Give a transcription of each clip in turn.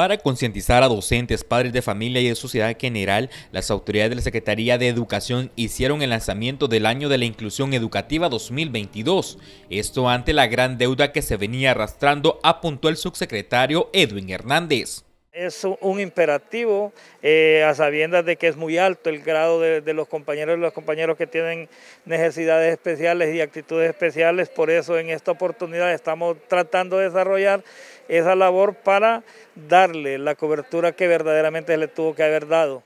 Para concientizar a docentes, padres de familia y de sociedad en general, las autoridades de la Secretaría de Educación hicieron el lanzamiento del Año de la Inclusión Educativa 2022. Esto ante la gran deuda que se venía arrastrando, apuntó el subsecretario Edwin Hernández. Es un imperativo, eh, a sabiendas de que es muy alto el grado de, los compañeros y los compañeros que tienen necesidades especiales y actitudes especiales. Por eso en esta oportunidad estamos tratando de desarrollar esa labor para darle la cobertura que verdaderamente le tuvo que haber dado.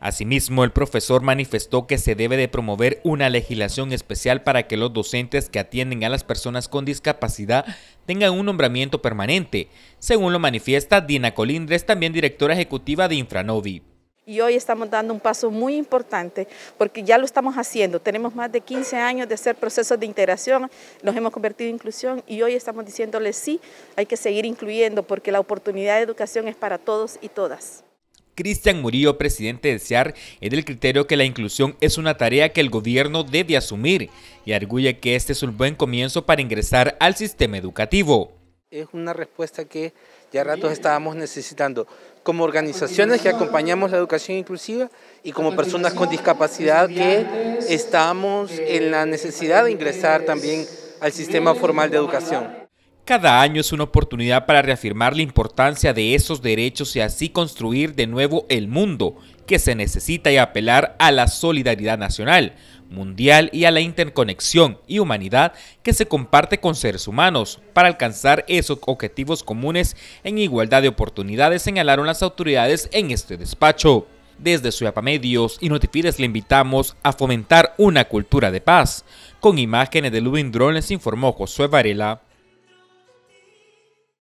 Asimismo, el profesor manifestó que se debe de promover una legislación especial para que los docentes que atienden a las personas con discapacidad tengan un nombramiento permanente, según lo manifiesta Dina Colindres, también directora ejecutiva de Infranovi. Y hoy estamos dando un paso muy importante porque ya lo estamos haciendo. Tenemos más de 15 años de hacer procesos de integración, nos hemos convertido en inclusión y hoy estamos diciéndoles sí, hay que seguir incluyendo porque la oportunidad de educación es para todos y todas. Cristian Murillo, presidente de SEAR, es del criterio que la inclusión es una tarea que el gobierno debe asumir y arguye que este es un buen comienzo para ingresar al sistema educativo. Es una respuesta que ya ratos estábamos necesitando, como organizaciones que acompañamos la educación inclusiva y como personas con discapacidad que estamos en la necesidad de ingresar también al sistema formal de educación. Cada año es una oportunidad para reafirmar la importancia de esos derechos y así construir de nuevo el mundo que se necesita y apelar a la solidaridad nacional, mundial y a la interconexión y humanidad que se comparte con seres humanos para alcanzar esos objetivos comunes en igualdad de oportunidades, señalaron las autoridades en este despacho. Desde su Medios y Notifires le invitamos a fomentar una cultura de paz. Con imágenes de Lubin informó Josué Varela.